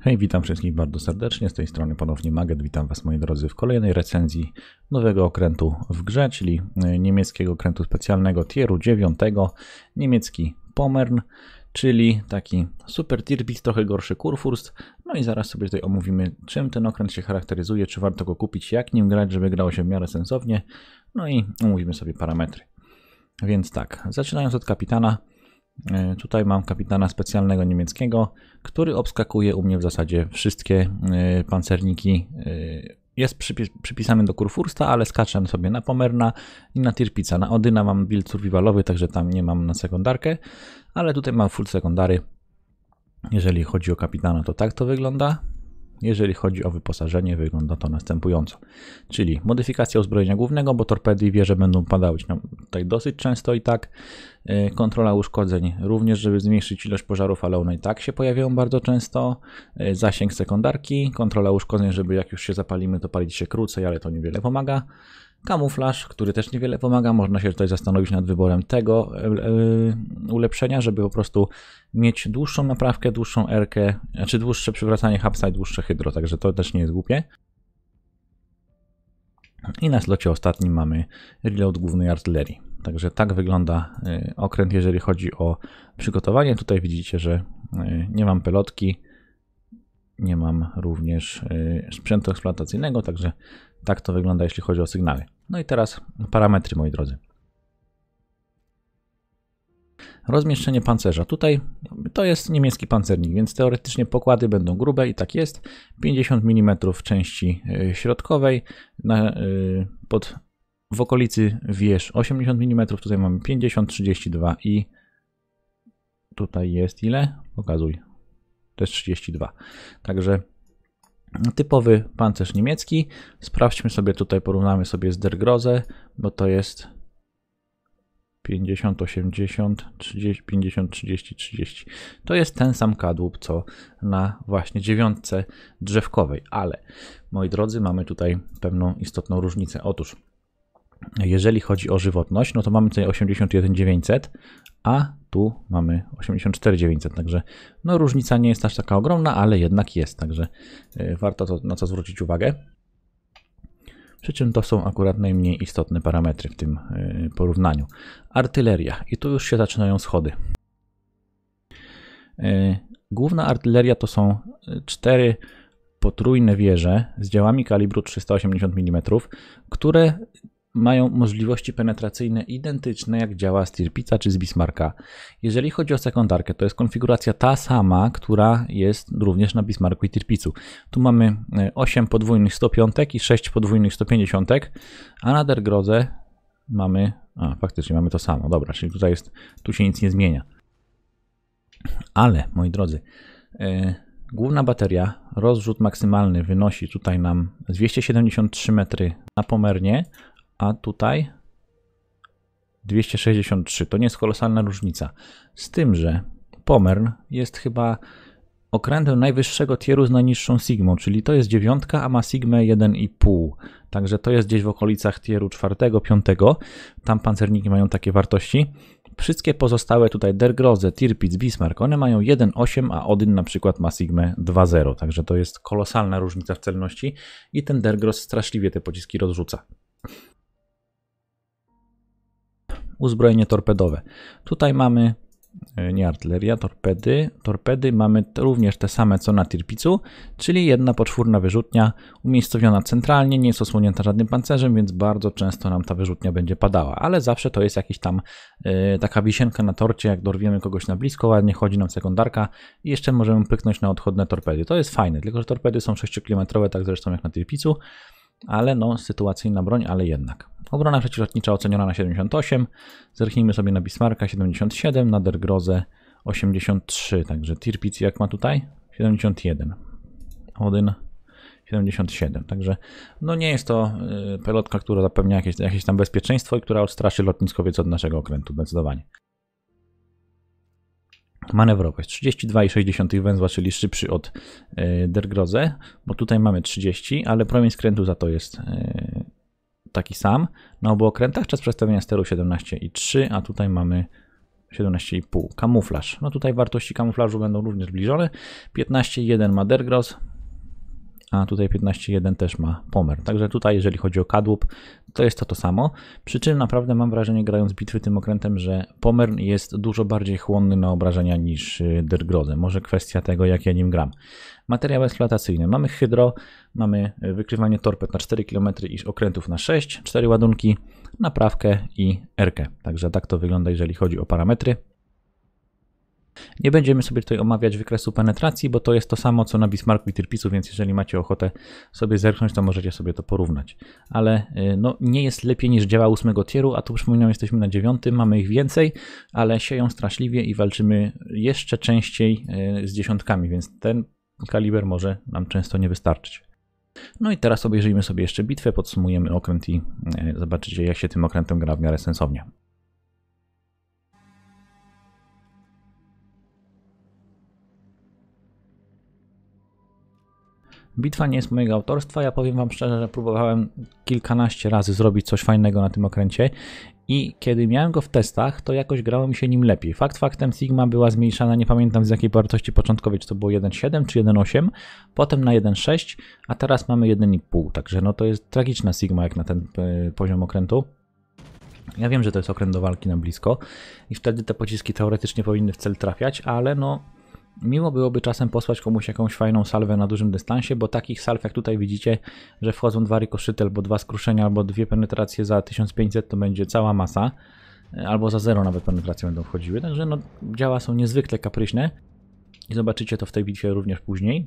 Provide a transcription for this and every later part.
Hej, witam wszystkich bardzo serdecznie, z tej strony ponownie Maget, witam Was moi drodzy w kolejnej recenzji nowego okrętu w grze, czyli e, niemieckiego okrętu specjalnego tieru 9, niemiecki Pomern, czyli taki super tirbis, trochę gorszy Kurfürst. No i zaraz sobie tutaj omówimy, czym ten okręt się charakteryzuje, czy warto go kupić, jak nim grać, żeby grało się w miarę sensownie, no i omówimy sobie parametry. Więc tak, zaczynając od kapitana, E, tutaj mam kapitana specjalnego niemieckiego, który obskakuje u mnie w zasadzie wszystkie e, pancerniki. E, jest przypisany do Kurfursta, ale skaczę sobie na Pomerna i na Tirpica. Na Odyna mam build survivalowy, także tam nie mam na sekundarkę, ale tutaj mam full sekundary. Jeżeli chodzi o kapitana, to tak to wygląda. Jeżeli chodzi o wyposażenie, wygląda to następująco. Czyli modyfikacja uzbrojenia głównego, bo torpedy i wieże będą padały nam no, tutaj dosyć często i tak. Y, kontrola uszkodzeń również, żeby zmniejszyć ilość pożarów, ale one i tak się pojawiają bardzo często. Y, zasięg sekundarki, kontrola uszkodzeń, żeby jak już się zapalimy, to palić się krócej, ale to niewiele pomaga. Kamuflaż, który też niewiele pomaga, można się tutaj zastanowić nad wyborem tego e, e, ulepszenia, żeby po prostu mieć dłuższą naprawkę, dłuższą erkę, czy znaczy dłuższe przywracanie hapsa i dłuższe hydro, także to też nie jest głupie. I na slocie ostatnim mamy reload głównej artylerii. Także tak wygląda e, okręt, jeżeli chodzi o przygotowanie. Tutaj widzicie, że nie mam pelotki, nie mam również sprzętu eksploatacyjnego, także tak to wygląda, jeśli chodzi o sygnały. No i teraz parametry, moi drodzy. Rozmieszczenie pancerza. Tutaj to jest niemiecki pancernik, więc teoretycznie pokłady będą grube i tak jest. 50 mm części y, środkowej na, y, pod, w okolicy wież 80 mm, tutaj mamy 50, 32 i tutaj jest ile? Pokazuj. To jest 32. Także Typowy pancerz niemiecki. Sprawdźmy sobie tutaj, porównamy sobie z Der Groze, bo to jest 50, 80, 30, 50, 30, 30. To jest ten sam kadłub, co na właśnie dziewiątce drzewkowej, ale moi drodzy, mamy tutaj pewną istotną różnicę. Otóż jeżeli chodzi o żywotność, no to mamy tutaj 81900, a tu mamy 84900, także no różnica nie jest aż taka ogromna, ale jednak jest, także e, warto to, na co zwrócić uwagę. Przy czym to są akurat najmniej istotne parametry w tym e, porównaniu. Artyleria. I tu już się zaczynają schody. E, główna artyleria to są cztery potrójne wieże z działami kalibru 380 mm, które mają możliwości penetracyjne identyczne jak działa z Tirpica czy z Bismarka. Jeżeli chodzi o sekundarkę, to jest konfiguracja ta sama, która jest również na Bismarku i Tirpicu. Tu mamy 8 e, podwójnych 105 i 6 podwójnych 150, a na Dergrodze mamy, a faktycznie mamy to samo, dobra, czyli tutaj jest, tu się nic nie zmienia. Ale, moi drodzy, yy, Główna bateria, rozrzut maksymalny wynosi tutaj nam 273 metry na pomernie, a tutaj 263. To nie jest kolosalna różnica. Z tym, że Pomern jest chyba okrętem najwyższego tieru z najniższą sigmą, czyli to jest dziewiątka, a ma sigmę 1,5. Także to jest gdzieś w okolicach tieru czwartego, piątego. Tam pancerniki mają takie wartości. Wszystkie pozostałe tutaj Dergroze, Tirpitz, Bismarck, one mają 1,8, a Odin na przykład ma sigmę 2,0. Także to jest kolosalna różnica w celności i ten Dergroz straszliwie te pociski rozrzuca uzbrojenie torpedowe. Tutaj mamy e, nie artyleria, torpedy. Torpedy mamy również te same co na Tirpicu, czyli jedna poczwórna wyrzutnia umiejscowiona centralnie, nie jest osłonięta żadnym pancerzem, więc bardzo często nam ta wyrzutnia będzie padała, ale zawsze to jest jakiś tam yy, taka wisienka na torcie, jak dorwiemy kogoś na blisko, ładnie chodzi nam sekundarka i jeszcze możemy pyknąć na odchodne torpedy. To jest fajne, tylko że torpedy są 6 km, tak zresztą jak na Tirpicu, ale no sytuacyjna broń, ale jednak. Obrona przeciwlotnicza oceniona na 78. Zerknijmy sobie na Bismarka 77, na Dergrozę 83. Także Tirpitz jak ma tutaj? 71. Odyn 77. Także no nie jest to y, pelotka, która zapewnia jakieś, jakieś tam bezpieczeństwo i która odstraszy lotniskowiec od naszego okrętu zdecydowanie. Manewrowość 32,6 węzła, czyli szybszy od y, Dergroze, bo tutaj mamy 30, ale promień skrętu za to jest y, taki sam na obu okrętach, czas przestawienia steru 17,3, a tutaj mamy 17,5. Kamuflaż. No tutaj wartości kamuflażu będą również zbliżone. 15,1 Madergross, a tutaj 15.1 też ma pomer. Także tutaj, jeżeli chodzi o kadłub, to jest to to samo. Przy czym naprawdę mam wrażenie, grając bitwy tym okrętem, że pomer jest dużo bardziej chłonny na obrażenia niż y, Dergrodę. Może kwestia tego, jak ja nim gram. Materiał eksploatacyjny. Mamy hydro, mamy y, wykrywanie torped na 4 km i okrętów na 6, 4 ładunki, naprawkę i erkę. Także tak to wygląda, jeżeli chodzi o parametry. Nie będziemy sobie tutaj omawiać wykresu penetracji, bo to jest to samo co na Bismarcku i Tyrpisu, więc jeżeli macie ochotę sobie zerknąć, to możecie sobie to porównać. Ale y, no, nie jest lepiej niż działa 8 tieru, a tu przypominam, jesteśmy na 9, mamy ich więcej, ale sieją straszliwie i walczymy jeszcze częściej y, z dziesiątkami, więc ten kaliber może nam często nie wystarczyć. No i teraz obejrzyjmy sobie jeszcze bitwę, podsumujemy okręt i y, zobaczycie jak się tym okrętem gra w miarę sensownie. Bitwa nie jest mojego autorstwa. Ja powiem Wam szczerze, że próbowałem kilkanaście razy zrobić coś fajnego na tym okręcie i kiedy miałem go w testach, to jakoś grało mi się nim lepiej. Fakt faktem Sigma była zmniejszana, nie pamiętam z jakiej wartości początkowej, czy to było 1.7 czy 1.8, potem na 1.6, a teraz mamy 1.5, także no to jest tragiczna Sigma jak na ten e, poziom okrętu. Ja wiem, że to jest okręt do walki na blisko i wtedy te pociski teoretycznie powinny w cel trafiać, ale no Miło byłoby czasem posłać komuś jakąś fajną salwę na dużym dystansie, bo takich salw jak tutaj widzicie, że wchodzą dwa rykoszyty, albo dwa skruszenia, albo dwie penetracje za 1500 to będzie cała masa, albo za zero nawet penetracje będą wchodziły, także no, działa są niezwykle kapryśne i zobaczycie to w tej bitwie również później.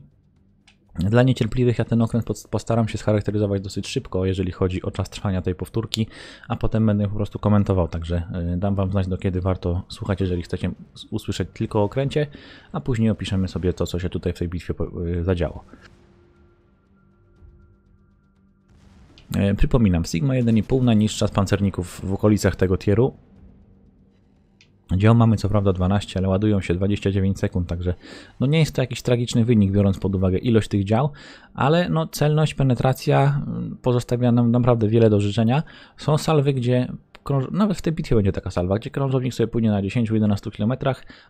Dla niecierpliwych ja ten okręt postaram się scharakteryzować dosyć szybko, jeżeli chodzi o czas trwania tej powtórki, a potem będę po prostu komentował, także e, dam Wam znać do kiedy warto słuchać, jeżeli chcecie usłyszeć tylko o okręcie, a później opiszemy sobie to, co się tutaj w tej bitwie e, zadziało. E, przypominam, Sigma 1,5 najniższa z pancerników w okolicach tego tieru, Dział mamy co prawda 12, ale ładują się 29 sekund, także no nie jest to jakiś tragiczny wynik, biorąc pod uwagę ilość tych dział, ale no celność, penetracja mm, pozostawia nam naprawdę wiele do życzenia. Są salwy, gdzie nawet w tej bitwie będzie taka salwa, gdzie krążownik sobie płynie na 10-11 km,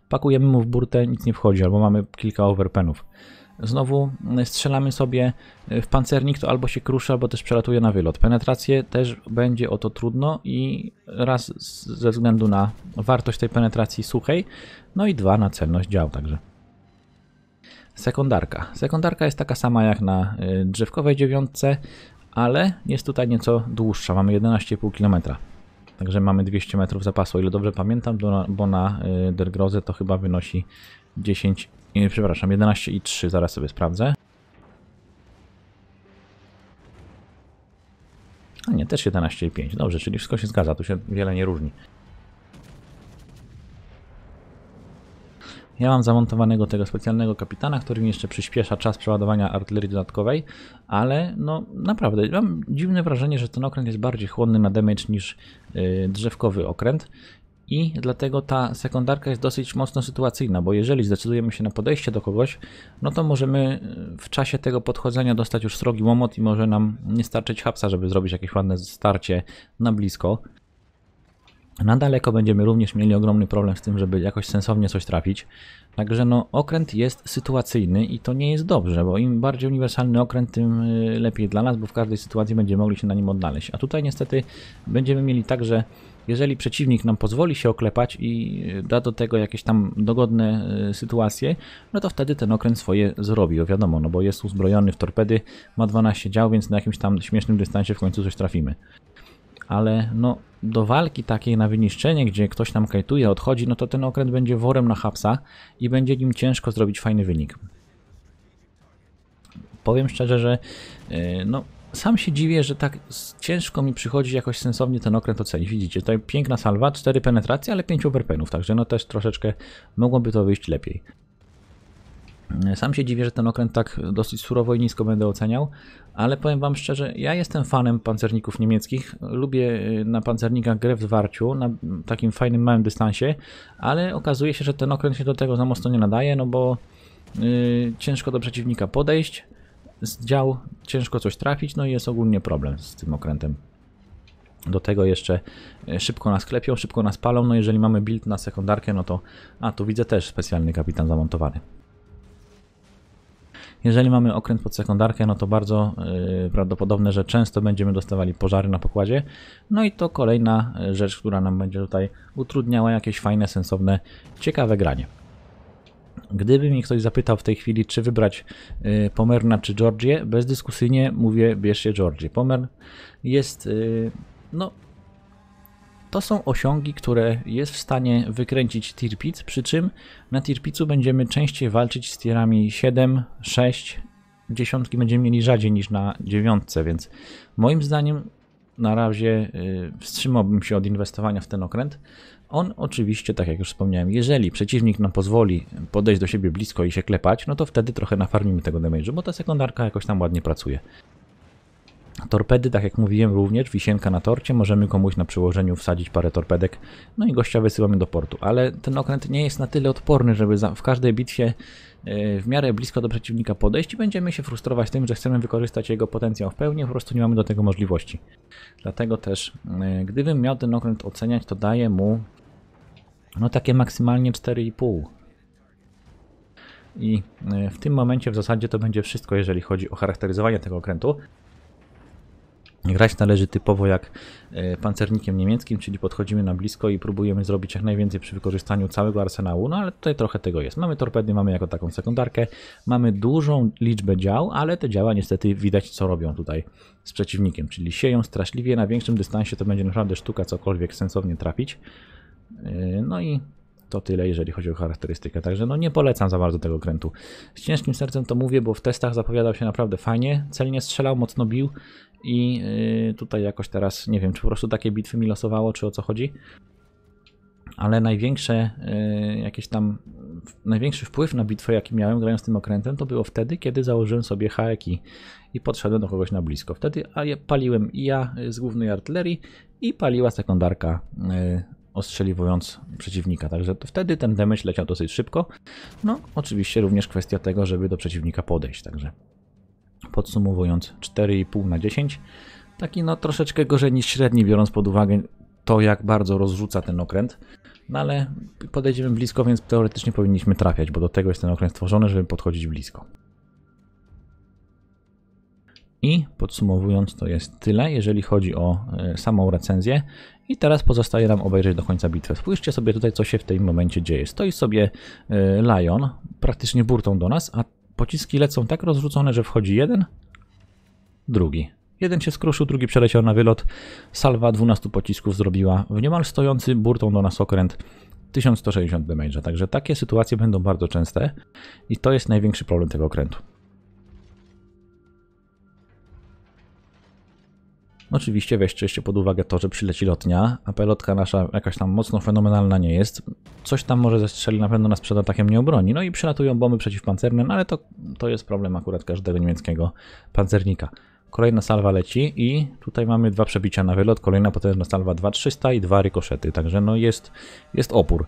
pakujemy mu w burtę, nic nie wchodzi, albo mamy kilka overpenów. Znowu mm, strzelamy sobie e, w pancernik, to albo się kruszy, albo też przelatuje na wylot. Penetrację też będzie o to trudno i raz ze względu na wartość tej penetracji suchej, no i dwa na celność dział także. Sekundarka. Sekundarka jest taka sama jak na e, drzewkowej dziewiątce, ale jest tutaj nieco dłuższa, mamy 11,5 km. Także mamy 200 metrów zapasu, o ile dobrze pamiętam, bo na, e, Dergroze to chyba wynosi 10 nie, przepraszam, 11 i 3, zaraz sobie sprawdzę. A nie, też 11 i 5. Dobrze, czyli wszystko się zgadza, tu się wiele nie różni. Ja mam zamontowanego tego specjalnego kapitana, który mi jeszcze przyspiesza czas przeładowania artylerii dodatkowej, ale no naprawdę, mam dziwne wrażenie, że ten okręt jest bardziej chłodny na damage niż yy, drzewkowy okręt i dlatego ta sekundarka jest dosyć mocno sytuacyjna, bo jeżeli zdecydujemy się na podejście do kogoś, no to możemy e, w czasie tego podchodzenia dostać już srogi łomot i może nam nie starczyć hapsa, żeby zrobić jakieś ładne starcie na blisko. Na daleko będziemy również mieli ogromny problem z tym, żeby jakoś sensownie coś trafić. Także no, okręt jest sytuacyjny i to nie jest dobrze, bo im bardziej uniwersalny okręt, tym e, lepiej dla nas, bo w każdej sytuacji będziemy mogli się na nim odnaleźć. A tutaj niestety będziemy mieli także że jeżeli przeciwnik nam pozwoli się oklepać i da do tego jakieś tam dogodne e, sytuacje, no to wtedy ten okręt swoje zrobi, o wiadomo, no bo jest uzbrojony w torpedy, ma 12 dział, więc na jakimś tam śmiesznym dystansie w końcu coś trafimy. Ale no, do walki takiej na wyniszczenie, gdzie ktoś nam kajtuje, odchodzi, no to ten okręt będzie worem na hapsa i będzie nim ciężko zrobić fajny wynik powiem szczerze, że e, no, sam się dziwię, że tak ciężko mi przychodzi jakoś sensownie ten okręt ocenić. Widzicie, tutaj piękna salwa, 4 penetracje, ale 5 overpenów, także no też troszeczkę mogłoby to wyjść lepiej. E, sam się dziwię, że ten okręt tak dosyć surowo i nisko będę oceniał, ale powiem Wam szczerze, ja jestem fanem pancerników niemieckich. Lubię e, na pancernikach grę w zwarciu, na takim fajnym małym dystansie, ale okazuje się, że ten okręt się do tego za mocno nie nadaje, no bo yy, ciężko do przeciwnika podejść z dział ciężko coś trafić, no i jest ogólnie problem z tym okrętem. Do tego jeszcze e, szybko nas klepią, szybko nas palą, no jeżeli mamy build na sekundarkę, no to... A, tu widzę też specjalny kapitan zamontowany. Jeżeli mamy okręt pod sekundarkę, no to bardzo yy, prawdopodobne, że często będziemy dostawali pożary na pokładzie. No i to kolejna e, rzecz, która nam będzie tutaj utrudniała jakieś fajne, sensowne, ciekawe granie. Gdyby mi ktoś zapytał w tej chwili, czy wybrać y, Pomerna czy Georgię, bezdyskusyjnie mówię, bierzcie Georgię. Pomer jest, y, no, to są osiągi, które jest w stanie wykręcić Tirpitz, przy czym na Tirpicu będziemy częściej walczyć z tierami 7, 6, dziesiątki będziemy mieli rzadziej niż na dziewiątce, więc moim zdaniem na razie y, wstrzymałbym się od inwestowania w ten okręt. On oczywiście, tak jak już wspomniałem, jeżeli przeciwnik nam pozwoli podejść do siebie blisko i się klepać, no to wtedy trochę nafarmimy tego damage'u, bo ta sekundarka jakoś tam ładnie pracuje. Torpedy, tak jak mówiłem, również wisienka na torcie. Możemy komuś na przyłożeniu wsadzić parę torpedek, no i gościa wysyłamy do portu. Ale ten okręt nie jest na tyle odporny, żeby w każdej bitwie e, w miarę blisko do przeciwnika podejść i będziemy się frustrować tym, że chcemy wykorzystać jego potencjał w pełni, po prostu nie mamy do tego możliwości. Dlatego też, e, gdybym miał ten okręt oceniać, to daję mu no takie maksymalnie 4,5. I e, w tym momencie w zasadzie to będzie wszystko, jeżeli chodzi o charakteryzowanie tego okrętu. Grać należy typowo jak e, pancernikiem niemieckim, czyli podchodzimy na blisko i próbujemy zrobić jak najwięcej przy wykorzystaniu całego arsenału, no ale tutaj trochę tego jest. Mamy torpedy, mamy jako taką sekundarkę, mamy dużą liczbę dział, ale te działa niestety widać co robią tutaj z przeciwnikiem, czyli sieją straszliwie, na większym dystansie to będzie naprawdę sztuka cokolwiek sensownie trafić. Yy, no i to tyle, jeżeli chodzi o charakterystykę. Także no nie polecam za bardzo tego krętu. Z ciężkim sercem to mówię, bo w testach zapowiadał się naprawdę fajnie. Celnie strzelał, mocno bił i yy, tutaj jakoś teraz nie wiem, czy po prostu takie bitwy mi losowało, czy o co chodzi. Ale największe yy, jakieś tam największy wpływ na bitwę, jaki miałem grając tym okrętem, to było wtedy, kiedy założyłem sobie haeki i podszedłem do kogoś na blisko. Wtedy paliłem i ja z głównej artylerii i paliła sekundarka ostrzeliwując przeciwnika. Także wtedy ten damage leciał dosyć szybko. No, oczywiście również kwestia tego, żeby do przeciwnika podejść. Także podsumowując, 4,5 na 10. Taki no troszeczkę gorzej niż średni, biorąc pod uwagę to, jak bardzo rozrzuca ten okręt. No ale podejdziemy blisko, więc teoretycznie powinniśmy trafiać, bo do tego jest ten okręt stworzony, żeby podchodzić blisko. I podsumowując, to jest tyle, jeżeli chodzi o e, samą recenzję. I teraz pozostaje nam obejrzeć do końca bitwę. Spójrzcie sobie tutaj, co się w tym momencie dzieje. Stoi sobie e, Lion, praktycznie burtą do nas, a pociski lecą tak rozrzucone, że wchodzi jeden, drugi. Jeden się skruszył, drugi przeleciał na wylot. Salwa 12 pocisków zrobiła w niemal stojący burtą do nas okręt 1160 damage'a. Także takie sytuacje będą bardzo częste i to jest największy problem tego okrętu. Oczywiście weźcie jeszcze pod uwagę to, że przyleci lotnia, a pelotka nasza jakaś tam mocno fenomenalna nie jest. Coś tam może zestrzeli, na pewno nas przed atakiem nie obroni. No i przylatują bomby przeciwpancerne, no ale to, to jest problem akurat każdego niemieckiego pancernika. Kolejna salwa leci i tutaj mamy dwa przebicia na wylot, kolejna potężna salwa 2300 i dwa rykoszety, także no jest, jest opór.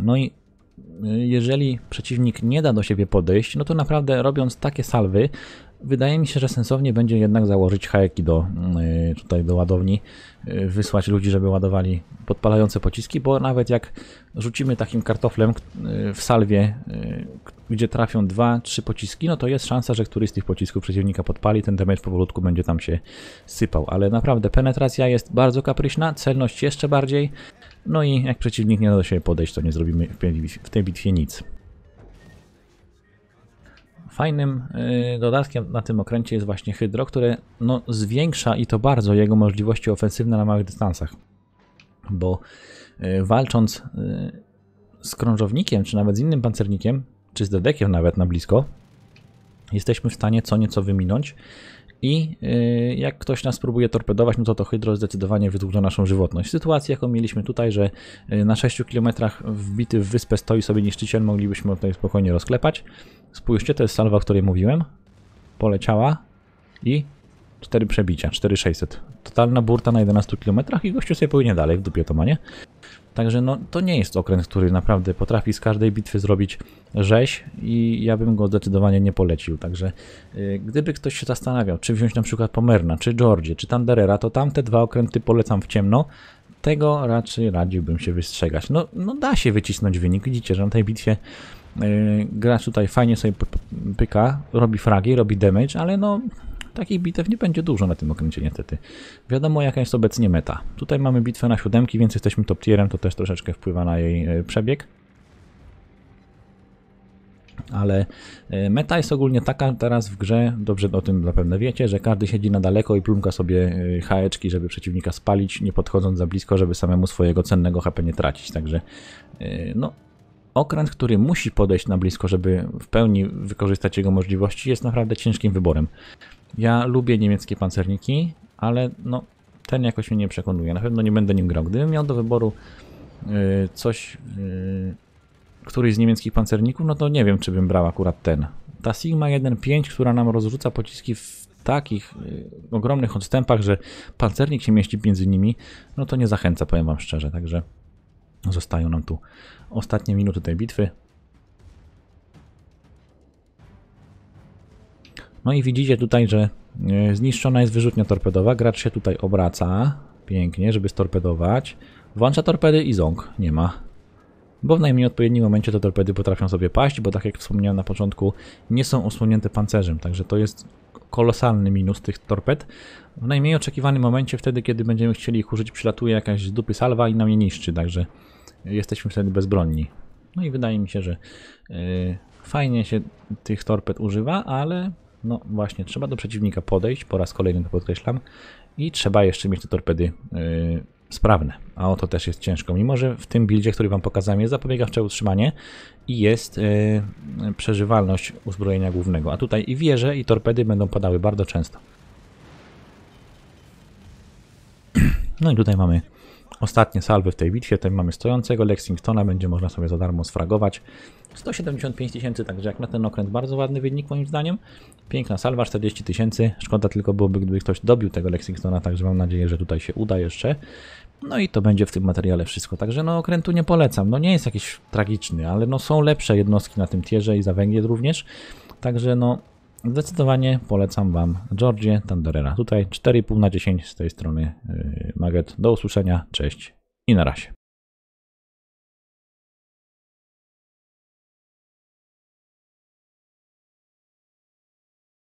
No i y, jeżeli przeciwnik nie da do siebie podejść, no to naprawdę robiąc takie salwy, Wydaje mi się, że sensownie będzie jednak założyć hajki do, y, tutaj do ładowni, y, wysłać ludzi, żeby ładowali podpalające pociski, bo nawet jak rzucimy takim kartoflem y, w salwie, gdzie trafią dwa, trzy pociski, no to jest szansa, że któryś z tych pocisków przeciwnika podpali, ten damage powolutku będzie tam się sypał, ale naprawdę penetracja jest bardzo kapryśna, celność jeszcze bardziej, no i jak przeciwnik nie da do siebie podejść, to nie zrobimy w tej bitwie nic. Fajnym y, dodatkiem na tym okręcie jest właśnie hydro, które no, zwiększa i to bardzo jego możliwości ofensywne na małych dystansach. Bo y, walcząc y, z krążownikiem, czy nawet z innym pancernikiem, czy z dedekiem nawet na blisko, jesteśmy w stanie co nieco wyminąć i y, jak ktoś nas próbuje torpedować, no to to hydro zdecydowanie wydłuża naszą żywotność. Sytuacja, jaką mieliśmy tutaj, że y, na 6 km wbity w wyspę stoi sobie niszczyciel, moglibyśmy tutaj spokojnie rozklepać. Spójrzcie, to jest salwa, o której mówiłem. Poleciała i 4 przebicia, 4600. Totalna burta na 11 km i gościu sobie płynie dalej w dupie to Także no, to nie jest okręt, który naprawdę potrafi z każdej bitwy zrobić rzeź i ja bym go zdecydowanie nie polecił. Także yy, gdyby ktoś się zastanawiał, czy wziąć na przykład Pomerna, czy Georgie, czy Tanderera, to tamte dwa okręty polecam w ciemno. Tego raczej radziłbym się wystrzegać. No, no da się wycisnąć wynik. Widzicie, że na tej bitwie yy, gracz tutaj fajnie sobie pyka, robi fragi, robi damage, ale no Takich bitew nie będzie dużo na tym okręcie niestety. Wiadomo jaka jest obecnie meta. Tutaj mamy bitwę na siódemki, więc jesteśmy top tierem, to też troszeczkę wpływa na jej e, przebieg ale e, meta jest ogólnie taka teraz w grze, dobrze o tym zapewne wiecie, że każdy siedzi na daleko i plumka sobie e, haeczki, żeby przeciwnika spalić, nie podchodząc za blisko, żeby samemu swojego cennego HP nie tracić, także no okręt, który musi podejść na blisko, żeby w pełni wykorzystać jego możliwości, jest naprawdę ciężkim wyborem. Ja lubię niemieckie pancerniki, ale no, ten jakoś mnie nie przekonuje. Na pewno nie będę nim grał. Gdybym miał do wyboru yy, coś, yy, któryś z niemieckich pancerników, no to nie wiem, czy bym brał akurat ten. Ta Sigma 1.5, która nam rozrzuca pociski w takich yy, ogromnych odstępach, że pancernik się mieści między nimi, no to nie zachęca, powiem Wam szczerze. Także Zostają nam tu ostatnie minuty tej bitwy. No i widzicie tutaj, że e, zniszczona jest wyrzutnia torpedowa. Gracz się tutaj obraca pięknie, żeby storpedować. Włącza torpedy i ząg nie ma. Bo w najmniej odpowiednim momencie te torpedy potrafią sobie paść, bo tak jak wspomniałem na początku, nie są osłonięte pancerzem. Także to jest kolosalny minus tych torped. W najmniej oczekiwanym momencie, wtedy kiedy będziemy chcieli ich użyć, przylatuje jakaś z dupy salwa i nam je niszczy. Także jesteśmy wtedy bezbronni. No i wydaje mi się, że yy, fajnie się tych torped używa, ale no właśnie, trzeba do przeciwnika podejść, po raz kolejny to podkreślam, i trzeba jeszcze mieć te torpedy yy, sprawne, a oto też jest ciężko. Mimo, że w tym buildzie, który Wam pokazałem, jest zapobiegawcze utrzymanie i jest yy, przeżywalność uzbrojenia głównego, a tutaj i wieże, i torpedy będą padały bardzo często. No i tutaj mamy Ostatnie salwy w tej bitwie, tutaj mamy stojącego Lexingtona, będzie można sobie za darmo sfragować. 175 tysięcy, także jak na ten okręt bardzo ładny wynik moim zdaniem. Piękna salwa, 40 tysięcy. Szkoda tylko byłoby, gdyby ktoś dobił tego Lexingtona, także mam nadzieję, że tutaj się uda jeszcze. No i to będzie w tym materiale wszystko, także no okrętu nie polecam. No nie jest jakiś tragiczny, ale no są lepsze jednostki na tym tierze i za Węgier również. Także no Zdecydowanie polecam Wam Georgie Tanderera. Tutaj 4,5 na 10 z tej strony y, Maget. Do usłyszenia, cześć i na razie.